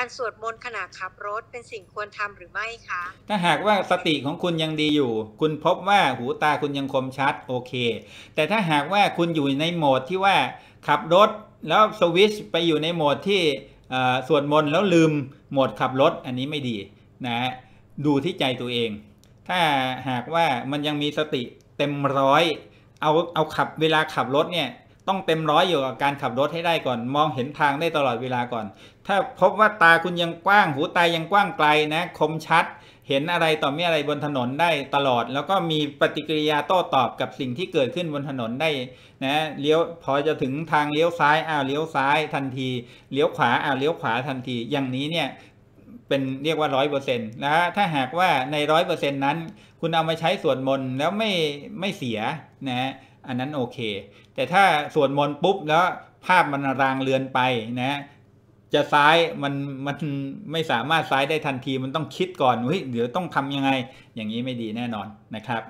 การสวดมนต์ขณะขับรถเป็นสิ่งควรทำหรือไม่คะ ถ้าหากว่าสติของคุณยังดีอยู่ คุณพบว่าหูตาคุณยังคมชัดโอเค แต่ถ้าหากว่าคุณอยู่ในโหมดที่ว่าขับรถแล้วสวิชไปอยู่ในโหมดที่สวดมนต์แล้วลืมโหมดขับรถอันนี้ไม่ดีนะ ดูที่ใจตัวเอง ถ้าหากว่ามันยังมีสติเต็มร้อย เอาเอาขับเวลาขับรถเนี่ยต้องเต็มร้อยอยู่กับการขับรถให้ได้ก่อน มองเห็นทางได้ตลอดเวลาก่อน ถ้าพบว่าตาคุณยังกว้างหูตายังกว้างไกลนะ คมชัด เห็นอะไรต่อมีอะไรบนถนนได้ตลอด แล้วก็มีปฏิกิริยาโต้ตอบกับสิ่งที่เกิดขึ้นบนถนนได้นะเลี้ยวพอจะถึงทางเลี้ยวซ้ายอ้าวเลี้ยวซ้ายทันทีเลี้ยวขวาอ้าวเลี้ยวขวาทันที อย่างนี้เนี่ยเป็นเรียกว่าร้อยเปอร์เซ็นต์นะถ้าหากว่าในร้อยเปอร์เซ็นต์นั้น คุณเอามาใช้ส่วนมนแล้วไม่ไม่เสียนะอันนั้นโอเค แต่ถ้าสวดมนต์ปุ๊บแล้วภาพมันรางเลือนไปนะ จะซ้ายมันมันไม่สามารถซ้ายได้ทันทีมันต้องคิดก่อนเฮ้ยเดี๋ยวต้องทำยังไง อย่างนี้ไม่ดีแน่นอนนะครับ